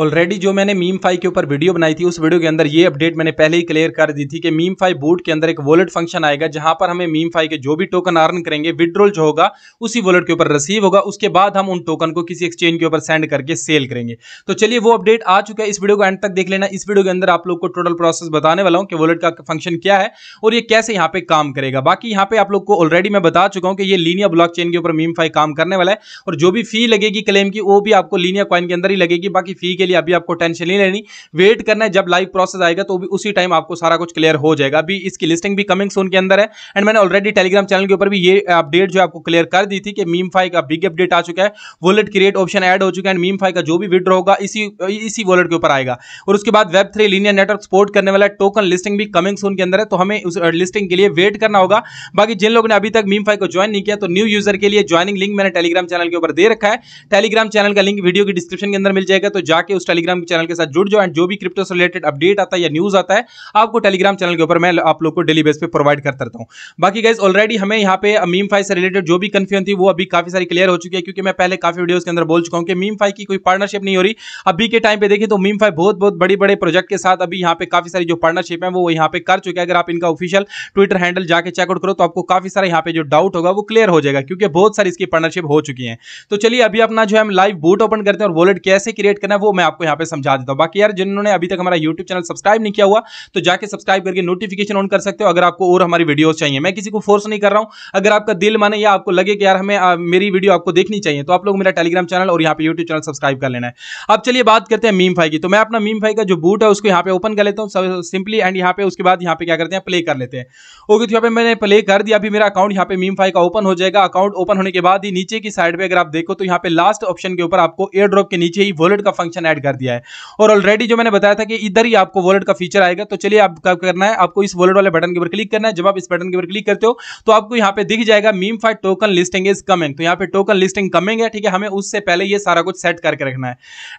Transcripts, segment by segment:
already जो मैंने meme phi के ऊपर वीडियो बनाई थी उस वीडियो के अंदर ये अपडेट मैंने पहले ही क्लियर कर दी थी कि मीम फाई बूट के अंदर एक वॉलेट फंक्शन आएगा जहां पर हमें मीम फाइव के जो भी टोकन अर्न करेंगे विद्रॉल जो होगा उसी वॉलेट के ऊपर रिसीव होगा उसके बाद हम उन टोकन को किसी एक्सचेंज के ऊपर सेंड करके सेल करेंगे तो चलिए वो अपडेट आ चुका है इस वीडियो को एंड तक देख लेना इस वीडियो के अंदर आप लोग को टोटल प्रोसेस बताने वाला हूँ कि वॉलेट का फंक्शन क्या है और ये कैसे यहाँ पे काम करेगा बाकी यहाँ पे आप लोग को ऑलरेडी मैं बता चुका हूँ कि ये लीनिया ब्लॉक चेन के ऊपर मीम फाई काम करने वाला है और जो भी फी लगेगी क्लेम की वो भी आपको लीनिया कॉइन के अंदर ही लगेगी बाकी फी के लिए अभी आपको टेंशन नहीं लेनी वेट करना है जब लाइव प्रोसेस आएगा तो भी उसी टाइम आपको सारा कुछ क्लियर हो जाएगा अभी इसकी लिस्टिंग भी कमिंग सोन के अंदर है एंड मैंने ऑलरेडी टेलीग्राम चैनल के ऊपर भी ये अपडेट जो आपको क्लियर कर दी थी कि मीम फाई का बिग अपडेट आ चुका है वॉलेट क्रिएट ऑप्शन एड हो चुका है एंड मीम फाई का जो भी विड्रॉ होगा इसी इसी वॉलेट के ऊपर आएगा और उसके बाद web three linear network support करने वाला टोकन लिस्टिंग भी कमिंग सोन के अंदर है तो हमें उस लिस्टिंग uh, के लिए वेट करना होगा बाकी जिन लोगों ने अभी तक मीम फाई को ज्वाइन नहीं किया तो न्यू यूजर के लिए ज्वाइनिंग लिंक मैंने टेलीग्राम चैनल के ऊपर दे रखा है टेलीग्राम चैनल का लिंक वीडियो की डिस्क्रिप्शन के अंदर मिल जाएगा तो जाके उस टेलीग्राम चैनल के साथ जुड़ जाओ एंड जो भी क्रिप्टो से रिलेटेड अपडेट आता है या न्यूज आता है आपको टेलीग्राम चैनल के ऊपर मैं आप लोग को डेली बेस पर प्रोवाइड करता रहता हूँ बाकी गाइज ऑलरेडी हमें यहाँ पे मीम uh, फाइव से रिलेटेड जो भी कन्फ्यूजन थी वो अभी काफी सारी क्लियर हो चुकी है क्योंकि मैं पहले काफी वीडियो के अंदर बोल चुका हूँ कि मीम फाइव की कोई पार्टनरशिप नहीं हो रही अभी के टाइम पे देखें तो मीम फाइव बहुत बहुत बड़े बड़े प्रोजेक्ट के साथ अभी यहाँ पे काफी सारी जो पार्टनरशिप है वो यहाँ पे कर चुके हैं अगर आप इनका ऑफिशियल ट्विटर हैंडल जाके चेकआउट करो तो आपको काफी सारा यहाँ पे जो डाउट होगा वो क्लियर हो जाएगा क्योंकि बहुत सारी इसकी पार्टनरशिप हो चुकी है तो चलिए अभी अपना जो है हम लाइव बूट ओपन करते हैं और वॉलेट कैसे क्रिएट करना है वो मैं मैं आपको यहाँ पे समझा देता हूँ बाकी यार जिन्होंने अभी तक हमारा यूट्यूब चैनल सब्सक्राइब नहीं किया हुआ तो जाके सब्सक्राइब करके नोटिफिकेशन ऑन कर सकते हो अगर आपको और हमारी वीडियो चाहिए मैं किसी को फोर्स नहीं कर रहा हूँ अगर आपका दिल माने या आपको लगे कि यार हमें मेरी वीडियो आपको देखनी चाहिए तो आप लोग मेरा टेलीग्राम चैनल और यहाँ पे यूट्यूब चैनल सब्सक्राइब कर लेना है अब चलिए बात करते हैं मीम फाई की तो मैं अपना मीम फाई का जो बूट है उसको यहाँ पे ओपन कर लेता हूँ सिंपली एंड यहाँ पे उसके बाद यहाँ पे क्या करते हैं प्ले कर लेते हैं ओके तो यहाँ पे मैंने प्ले कर दिया अभी मेरा अकाउंट यहाँ पे मीम फाई का ओपन हो जाएगा अकाउंट ओपन होने के बाद ही नीचे की साइड पर अगर आप देखो तो यहाँ पे लास्ट ऑप्शन के ऊपर आपको एयर ड्रॉप के नीचे ही वॉलेट का फंक्शन ऐड कर दिया है और ऑलरेडी जो मैंने बताया था कि इधर ही आपको वॉलेट का फीचर आएगा तो चलिए आप क्या करना है आपको इस वॉलेट वाले बटन के ऊपर क्लिक करना है जब आप इस बटन के ऊपर क्लिक करते हो तो आपको यहाँ पे दिख जाएगा meme fight token listing is coming तो यहाँ पे टोकन लिस्टिंग कमिंग है ठीक है हमें उससे पहले ये सारा कुछ सेट करके रखना है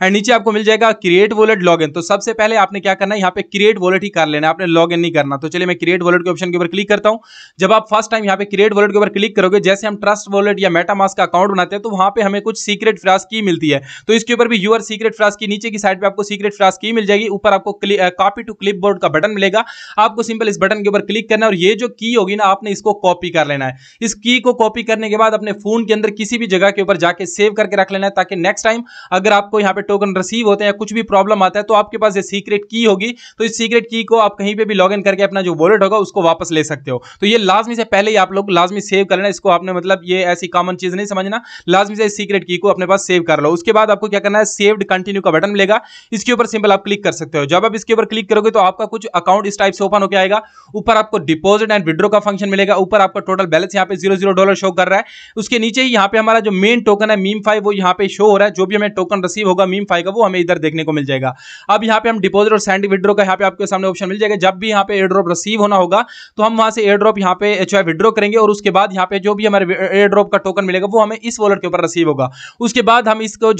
एंड नीचे आपको मिल जाएगा क्रिएट वॉलेट लॉग तो सबसे पहले आपने क्या करना है यहाँ पे क्रिएट वॉलेट ही कर लेना आपने लॉग नहीं करना तो चलिए मैं क्रिएट वॉलेट के ऑप्शन के ऊपर क्लिक करता हूँ जब आप फर्स्ट टाइम यहाँ पे क्रिएट वॉलेट के ऊपर क्लिक करोगे जैसे हम ट्रस्ट वॉलेट या मेटामास का अकाउंट बनाते हैं तो वहां पे हमें कुछ सीक्रेट फ्रास की मिलती है तो इसके ऊपर भी यूर सीक्रेट फ्रास फ्लास्क की नीचे की साइड पे आपको सीक्रेट फ्लास्क की मिल जाएगी ऊपर आपको कॉपी टू क्लिप बोर्ड का बटन मिलेगा आपको सिंपल इस बटन के ऊपर क्लिक करना है और ये जो की होगी ना आपने इसको कॉपी कर लेना है इस की को कॉपी करने के बाद अपने फोन के अंदर किसी भी जगह के ऊपर जाके सेव करके रख लेना है ताकि नेक्स्ट टाइम अगर आपको यहाँ पे टोकन रिसीव होते हैं या कुछ भी प्रॉब्लम आता है तो आपके पास ये सीक्रेट की होगी तो इस सीक्रेट की को आप कहीं पर भी लॉग करके अपना जो वॉलेट होगा उसको वापस ले सकते हो तो ये लाजमी से पहले ही आप लोग लाजमी सेव कर लेना इसको आपने मतलब ये ऐसी कॉमन चीज नहीं समझना लाजमी से सीक्रेट की को अपने पास सेव कर लो उसके बाद आपको क्या करना है सेव्ड कंटिन्यू का बटन मिलेगा इसके ऊपर सिंपल आप क्लिक कर सकते हो जब आप इसके ऊपर क्लिक करोगे तो आपका कुछ अकाउंट इस टाइप से ओपन होकर आएगा ऊपर आपको डिपोजिट एंड विड्रो का फंक्शन मिलेगा ऊपर आपका टोटल बैलेंस यहाँ पे जीरो जीरो डॉलर शो कर रहा है उसके नीचे ही यहाँ पे हमारा जो मेन टोकन है मीम फाइव वो यहाँ पे शो हो रहा है जो भी हमें टोकन रिसीव होगा मीम फाइव का वो हमें इधर देखने को मिल जाएगा अब यहाँ पे हम डिपोजिट और सेंड विड्रो का यहाँ पे आपके सामने ऑप्शन मिल जाएगा जब भी यहाँ पे एयर ड्रॉप रिसीव होना होगा तो हम वहाँ से एयर ड्रॉप यहाँ पे एच है विड्रो करेंगे और उसके बाद यहाँ पे जो भी हमारे एयर ड्रॉप का टोकन मिलेगा वो हमें इस वॉलेट के ऊपर रिसीव होगा उसके बाद हम इसको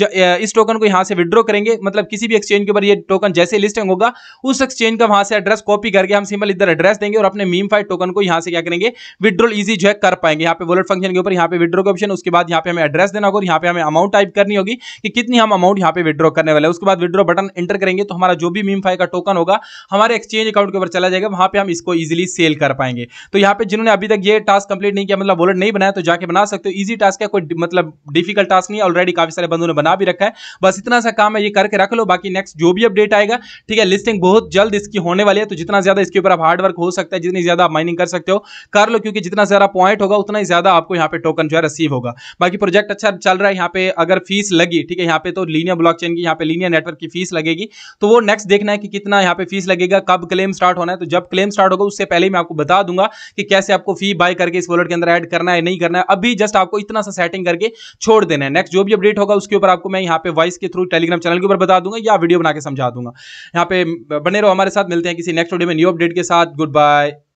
इस टोकन को यहाँ से विड्रो करेंगे करेंगे मतलब किसी भी एक्सचेंज के ऊपर ये टोकन जैसे लिस्टिंग होगा उस एक्सचेंज का वहां से एड्रेस कॉपी करके हम सिंपल इधर एड्रेस देंगे और अपने मीम फाइव टोकन को यहाँ से क्या करेंगे विड्रोल इजी जो है कर पाएंगे यहाँ पे वॉलेट फंक्शन के ऊपर यहाँ पे विड्रो का ऑप्शन उसके बाद यहाँ पे हमें एड्रेस देना होगा यहाँ पे हमें अमाउंट टाइप करनी होगी कि कितनी हम अमाउंट यहाँ पे विड्रॉ करने वाले उसके बाद विड्रॉ बटन एंटर करेंगे तो हमारा जो भी मीम फाइव का टोकन होगा हमारे एक्सचेंज अकाउंट के ऊपर चला जाएगा वहां पर हम इसको ईजिली सेल कर पाएंगे तो यहाँ पे जिन्होंने अभी तक ये टास्क कंप्लीट नहीं किया मतलब वॉलेट नहीं बनाया तो जाके बना सकते हो ईजी टास्क है कोई मतलब डिफिकल्ट टास्क नहीं ऑलरेडी काफी सारे बंदों ने बना भी रखा है बस इतना सा काम है ये करके रख लो बाकी नेक्स्ट जो भी अपडेट आएगा ठीक है लिस्टिंग बहुत जल्द इसकी होने वाली है तो जितना ज्यादा इसके ऊपर आप हार्डवर्क हो सकता है जितनी ज्यादा आप माइनिंग कर सकते हो कर लो क्योंकि जितना ज्यादा पॉइंट होगा उतना ही ज्यादा आपको यहाँ पे टोकन जो है रिसीव होगा बाकी प्रोजेक्ट अच्छा चल रहा है यहाँ पे अगर फीस लगी ठीक है यहाँ पे तो लीनियर ब्लॉक की यहाँ पे लीनियर नेटवर्क की फीस लगेगी तो वो नेक्स्ट देखना है कि कितना यहाँ पे फीस लगेगा कब क्लेम स्टार्ट होना है तो जब क्लेम स्टार्ट होगा उससे पहले मैं आपको बता दूंगा कि कैसे आपको फी बाय करके इस वॉलेट के अंदर ऐड करना है नहीं करना है अभी जस्ट आपको इतना सा सेटिंग करके छोड़ देना है नेक्स्ट जो भी अपडेट होगा उसके ऊपर आपको मैं यहाँ पे वॉइस के थ्रू टेलीग्राम चैनल चैनल के ऊपर बता दूंगा या वीडियो बना के समझा दूंगा यहाँ पे बने रहो हमारे साथ मिलते हैं किसी नेक्स्ट वीडियो में न्यू अपडेट के साथ गुड बाय